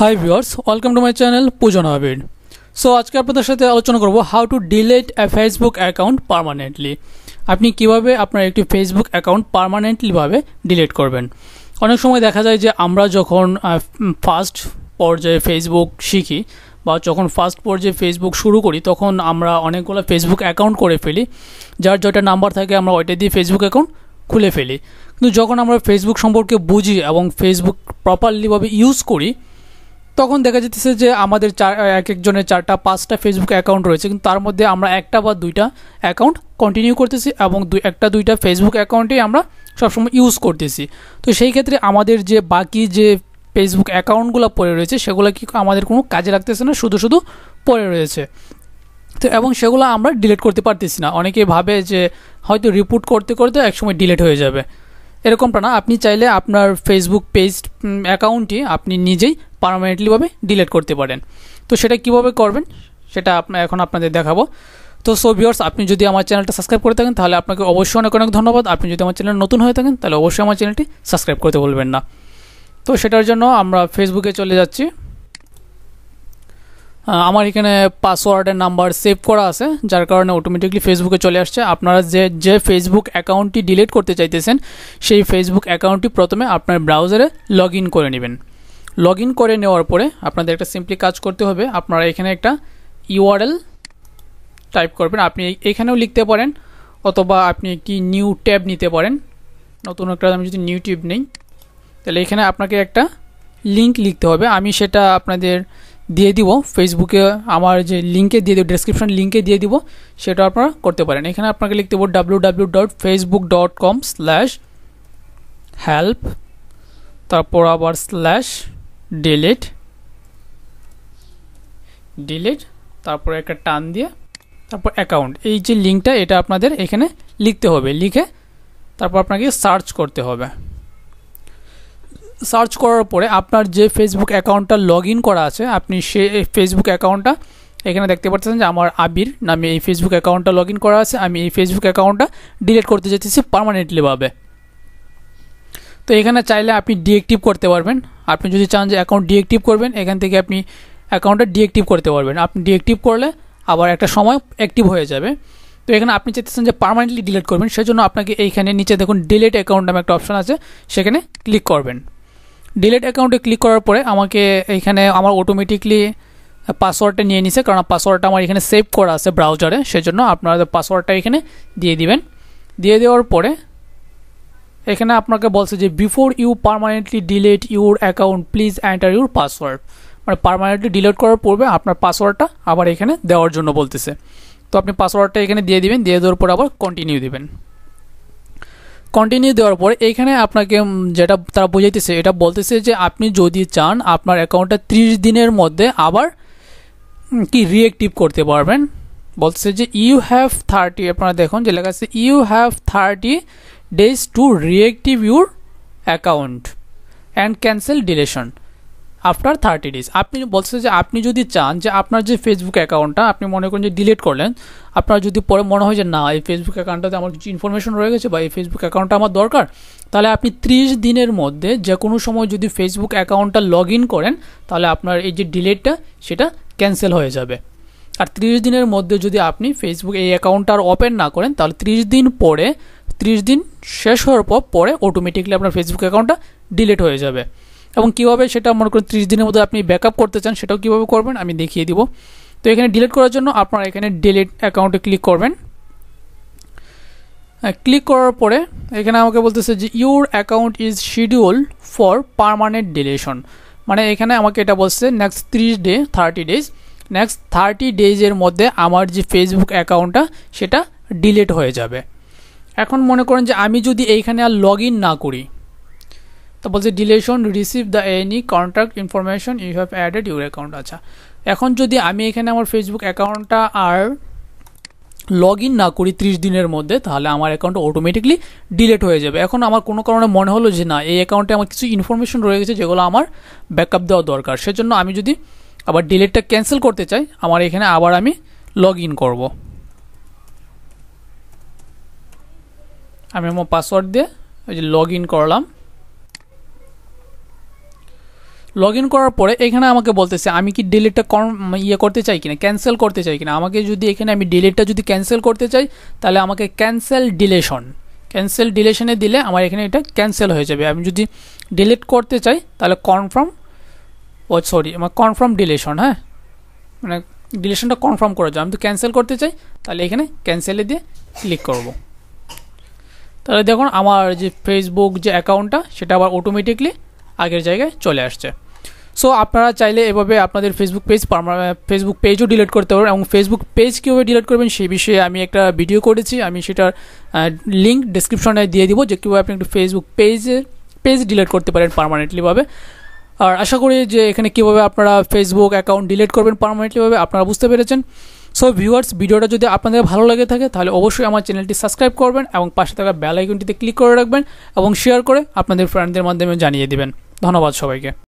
high viewers welcome to my channel Pujan Nabid so আজকে আপনাদের সাথে আলোচনা করব how to delete a Facebook account permanently আপনি কিভাবে আপনার একটি ফেসবুক অ্যাকাউন্ট পারমানেন্টলিভাবে ডিলিট করবেন অনেক সময় দেখা যায় যে আমরা যখন ফার্স্ট পর্যায়ে ফেসবুক শিখি বা যখন ফার্স্ট পর্যায়ে ফেসবুক শুরু করি তখন আমরা অনেকগুলো ফেসবুক অ্যাকাউন্ট করে ফেলি যার যেটা নাম্বার থাকে আমরা ওইটা দিয়ে ফেসবুক অ্যাকাউন্ট খুলে ফেলি কিন্তু যখন আমরা ফেসবুক সম্পর্কে বুঝি এবং ফেসবুক প্রপারলিভাবে ইউজ করি তখন দেখা যেতেছে যে আমাদের চার এক একজনের চারটা পাঁচটা ফেসবুক অ্যাকাউন্ট রয়েছে কিন্তু তার মধ্যে আমরা একটা বা দুইটা অ্যাকাউন্ট কন্টিনিউ করতেছি এবং দুই একটা দুইটা ফেসবুক অ্যাকাউন্টেই আমরা সবসময় ইউজ করতেছি তো সেই ক্ষেত্রে আমাদের যে বাকি যে ফেসবুক অ্যাকাউন্টগুলো পড়ে রয়েছে সেগুলো কি আমাদের কোনো কাজে লাগতেছে না শুধু শুধু পড়ে রয়েছে তো এবং সেগুলো আমরা ডিলিট করতে পারতেছি না অনেকে ভাবে যে হয়তো রিপোর্ট করতে করতে একসময় ডিলিট হয়ে যাবে এরকমটা না আপনি চাইলে আপনার ফেসবুক পেজ অ্যাকাউন্টটি আপনি নিজেই পারমানেন্টলিভাবে ডিলিট করতে পারেন তো সেটা কিভাবে করবেন সেটা এখন আপনাদের দেখাবো তো সো ভিওর্স আপনি যদি আমার চ্যানেলটা সাবস্ক্রাইব করে থাকেন তাহলে আপনাকে অবশ্যই অনেক অনেক ধন্যবাদ আপনি যদি আমার চ্যানেল নতুন হয়ে থাকেন তাহলে অবশ্যই আমার চ্যানেলটি সাবস্ক্রাইব করতে বলবেন না তো সেটার জন্য আমরা ফেসবুকে চলে যাচ্ছি আমার এখানে পাসওয়ার্ডের নাম্বার সেভ করা আছে যার কারণে অটোমেটিকলি ফেসবুকে চলে আসছে আপনারা যে যে ফেসবুক অ্যাকাউন্টটি ডিলিট করতে চাইতেছেন সেই ফেসবুক অ্যাকাউন্টটি প্রথমে আপনার ব্রাউজারে লগ করে নেবেন লগ করে নেওয়ার পরে আপনাদের একটা সিম্পলি কাজ করতে হবে আপনারা এখানে একটা ইউআরএল টাইপ করবেন আপনি এখানেও লিখতে পারেন অথবা আপনি একটি নিউ ট্যাব নিতে পারেন নতুন একটা আমি যদি নিউ ট্যাব নেই তাহলে এখানে আপনাকে একটা লিঙ্ক লিখতে হবে আমি সেটা আপনাদের দিয়ে দিব ফেসবুকে আমার যে লিঙ্কে দিয়ে দেবো ডেসক্রিপশন লিঙ্কে দিয়ে দিব সেটা আপনারা করতে পারেন এখানে আপনাকে লিখতে দেবো W W dot Facebook dot com slash help তারপর আবার স্ল্যাশ ডিলিট ডিলিট তারপর একটা টান দিয়ে তারপর অ্যাকাউন্ট এই যে লিঙ্কটা এটা আপনাদের এখানে লিখতে হবে লিখে তারপর আপনাকে সার্চ করতে হবে সার্চ করার পরে আপনার যে ফেসবুক অ্যাকাউন্টটা লগ ইন করা আছে আপনি সে ফেসবুক অ্যাকাউন্টটা এখানে দেখতে পাচ্ছেন যে আমার আবির নামে এই ফেসবুক অ্যাকাউন্টটা লগ ইন করা আছে আমি এই ফেসবুক অ্যাকাউন্টটা ডিলিট করতে চাইতেছি পারমানেন্টলিভাবে তো এখানে চাইলে আপনি ডিএক্টিভ করতে পারবেন আপনি যদি চান যে অ্যাকাউন্ট ডিএক্টিভ করবেন এখান থেকে আপনি অ্যাকাউন্টটা ডিএক্টিভ করতে পারবেন আপনি ডিএক্টিভ করলে আবার একটা সময় অ্যাক্টিভ হয়ে যাবে তো এখানে আপনি চাইতেছেন যে পারমানেন্টলি ডিলিট করবেন সেজন্য আপনাকে এইখানে নিচে দেখুন ডিলিট অ্যাকাউন্ট নামে একটা অপশন আছে সেখানে ক্লিক করবেন ডিলেট অ্যাকাউন্টে ক্লিক করার পরে আমাকে এখানে আমার অটোমেটিকলি পাসওয়ার্ডটা নিয়ে নিছে কারণ পাসওয়ার্ডটা আমার এখানে সেভ করা আছে ব্রাউজারে সেজন্য আপনারা পাসওয়ার্ডটা এখানে দিয়ে দিবেন দিয়ে দেওয়ার পরে এখানে আপনাকে বলছে যে before you permanently delete your account please enter your password মানে পারমানেন্টলি ডিলেট করার পূর্বে আপনার পাসওয়ার্ডটা আবার এখানে দেওয়ার জন্য বলতেছে তো আপনি পাসওয়ার্ডটা এখানে দিয়ে দিবেন দিয়ে দেওয়ার পর আবার কন্টিনিউ দিবেন কন্টিনিউ দেওয়ার পরে এখানে আপনাকে যেটা তারা বোঝাইতেছে এটা বলতেছে যে আপনি যদি চান আপনার অ্যাকাউন্টটা ত্রিশ দিনের মধ্যে আবার কি রিয়েক্টিভ করতে পারবেন বলতেছে যে ইউ হ্যাভ থার্টি আপনারা দেখুন যে লেখা আছে you have thirty days to reactive your account and cancel deletion after thirty days আপনি বলছে যে আপনি যদি চান যে আপনার যে ফেসবুক অ্যাকাউন্টটা আপনি মনে করেন যে ডিলিট করলেন আপনার যদি পরে মনে হয় যে না এই ফেসবুক অ্যাকাউন্টটাতে আমার কিছু ইনফরমেশন রয়ে গেছে বা এই ফেসবুক অ্যাকাউন্টটা আমার দরকার তাহলে আপনি ত্রিশ দিনের মধ্যে যে কোনো সময় যদি ফেসবুক অ্যাকাউন্টটা লগ ইন করেন তাহলে আপনার এই যে ডিলেটটা সেটা ক্যান্সেল হয়ে যাবে আর ত্রিশ দিনের মধ্যে যদি আপনি ফেসবুক এই অ্যাকাউন্টটা আর ওপেন না করেন তাহলে ত্রিশ দিন পরে ত্রিশ দিন শেষ হওয়ার পর পরে অটোমেটিকলি আপনার ফেসবুক অ্যাকাউন্টটা ডিলেট হয়ে যাবে এবং কীভাবে সেটা মনে করুন ত্রিশ দিনের মধ্যে আপনি ব্যাকআপ করতে চান সেটাও কীভাবে করবেন আমি দেখিয়ে দিব তো এখানে ডিলিট করার জন্য আপনারা এখানে ডিলিট অ্যাকাউন্টে ক্লিক করবেন ক্লিক করার পরে এখানে আমাকে বলতেছে যে your account is schedule for permanent deletion মানে এখানে আমাকে এটা বলছে নেক্সট ত্রিশ day thirty days next thirty ডেজের মধ্যে আমার যে ফেসবুক অ্যাকাউন্টটা সেটা ডিলিট হয়ে যাবে এখন মনে করেন যে আমি যদি এইখানে আর লগ না করি তো বলছে deletion receive the any contact information you have added your account আচ্ছা এখন যদি আমি এখানে আমার ফেসবুক অ্যাকাউন্টটা আর লগ ইন না করি ত্রিশ দিনের মধ্যে তাহলে আমার অ্যাকাউন্ট অটোমেটিকলি ডিলেট হয়ে যাবে এখন আমার কোনো কারণে মনে হলো যে না এই অ্যাকাউন্টে আমার কিছু ইনফরমেশন রয়ে গেছে যেগুলো আমার ব্যাকআপ দেওয়া দরকার সেজন্য আমি যদি আবার ডিলেটটা ক্যান্সেল করতে চাই আমার এখানে আবার আমি লগ ইন করবো আমি আমার পাসওয়ার্ড দিয়ে ওই যে লগ ইন করলাম লগ ইন করার পরে এখানে আমাকে বলতেছে আমি কি ডিলিটটা ইয়ে করতে চাই কিনা ক্যান্সেল করতে চাই কিনা আমাকে যদি এখানে আমি ডিলিটটা যদি ক্যান্সেল করতে চাই তাহলে আমাকে ক্যান্সেল ডিলেশন ক্যান্সেল ডিলেশনে দিলে আমার এখানে এটা ক্যান্সেল হয়ে যাবে আমি যদি ডিলিট করতে চাই তাহলে কনফার্ম ও সরি আমার কনফার্ম ডিলেশন হ্যাঁ মানে ডিলেশনটা কনফার্ম করা যায় আমি তো ক্যান্সেল করতে চাই তাহলে এখানে ক্যান্সেলে দিয়ে ক্লিক করব তাহলে দেখুন আমার যে ফেসবুক যে অ্যাকাউন্টটা সেটা আবার অটোমেটিকলি আগের জায়গায় চলে আসছে সো আপনারা চাইলে এভাবে আপনাদের ফেসবুক পেজ ফেসবুক পেজও ডিলিট করতে পারবেন এবং ফেসবুক পেজ কীভাবে ডিলিট করবেন সেই বিষয়ে আমি একটা ভিডিও করেছি আমি সেটার লিঙ্ক ডিসক্রিপশনে দিয়ে দিব যে কীভাবে আপনি একটু ফেসবুক পেজের পেজ ডিলিট করতে পারেন পারমানেন্টলিভাবে আর আশা করি যে এখানে কীভাবে আপনারা ফেসবুক অ্যাকাউন্ট ডিলিট করবেন পারমানেন্টলিভাবে আপনারা বুঝতে পেরেছেন সো ভিউয়ার্স ভিডিওটা যদি আপনাদের ভালো লাগে থাকে তাহলে অবশ্যই আমার চ্যানেলটি সাবস্ক্রাইব করবেন এবং পাশে থাকা বেল আইকনটিতে ক্লিক করে রাখবেন এবং শেয়ার করে আপনাদের ফ্রেন্ডদের মাধ্যমে জানিয়ে দেবেন ধন্যবাদ সবাইকে